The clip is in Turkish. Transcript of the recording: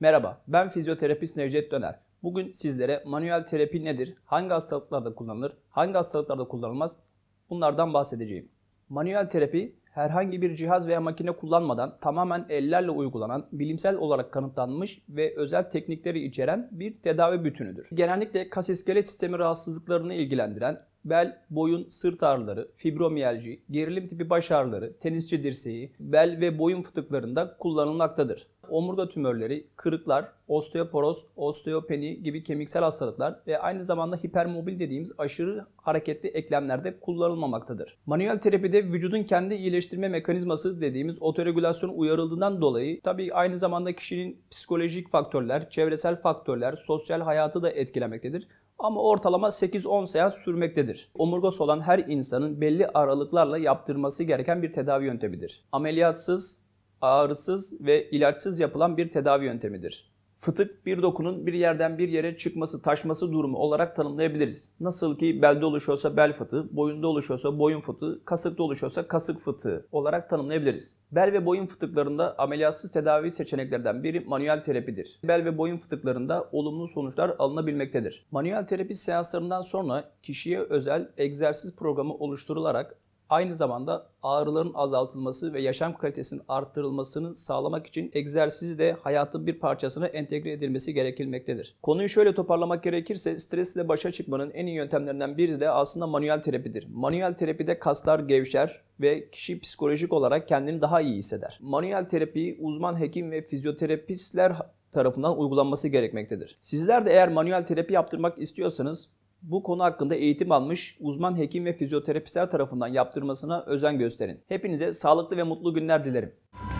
Merhaba, ben fizyoterapist Necdet Döner. Bugün sizlere manuel terapi nedir, hangi hastalıklarda kullanılır, hangi hastalıklarda kullanılmaz bunlardan bahsedeceğim. Manuel terapi herhangi bir cihaz veya makine kullanmadan tamamen ellerle uygulanan, bilimsel olarak kanıtlanmış ve özel teknikleri içeren bir tedavi bütünüdür. Genellikle kas iskelet sistemi rahatsızlıklarını ilgilendiren bel, boyun, sırt ağrıları, fibromiyalji, gerilim tipi baş ağrıları, tenisçi dirseği, bel ve boyun fıtıklarında kullanılmaktadır omurga tümörleri, kırıklar, osteoporoz, osteopeni gibi kemiksel hastalıklar ve aynı zamanda hipermobil dediğimiz aşırı hareketli eklemlerde kullanılmamaktadır. Manuel terapide vücudun kendi iyileştirme mekanizması dediğimiz otoregülasyon uyarıldığından dolayı tabii aynı zamanda kişinin psikolojik faktörler, çevresel faktörler, sosyal hayatı da etkilemektedir ama ortalama 8-10 seans sürmektedir. Omurgası olan her insanın belli aralıklarla yaptırması gereken bir tedavi yöntemidir. Ameliyatsız, ağrısız ve ilaçsız yapılan bir tedavi yöntemidir. Fıtık bir dokunun bir yerden bir yere çıkması, taşması durumu olarak tanımlayabiliriz. Nasıl ki belde oluşuyorsa bel fıtığı, boyunda oluşuyorsa boyun fıtığı, kasıkta oluşuyorsa kasık fıtığı olarak tanımlayabiliriz. Bel ve boyun fıtıklarında ameliyatsız tedavi seçeneklerden biri manuel terapidir. Bel ve boyun fıtıklarında olumlu sonuçlar alınabilmektedir. Manuel terapi seanslarından sonra kişiye özel egzersiz programı oluşturularak aynı zamanda ağrıların azaltılması ve yaşam kalitesinin arttırılmasını sağlamak için egzersizi de hayatın bir parçasına entegre edilmesi gerekilmektedir. Konuyu şöyle toparlamak gerekirse stresle başa çıkmanın en iyi yöntemlerinden biri de aslında manuel terapidir. Manuel terapide kaslar gevşer ve kişi psikolojik olarak kendini daha iyi hisseder. Manuel terapi uzman hekim ve fizyoterapistler tarafından uygulanması gerekmektedir. Sizler de eğer manuel terapi yaptırmak istiyorsanız bu konu hakkında eğitim almış uzman hekim ve fizyoterapistler tarafından yaptırmasına özen gösterin. Hepinize sağlıklı ve mutlu günler dilerim.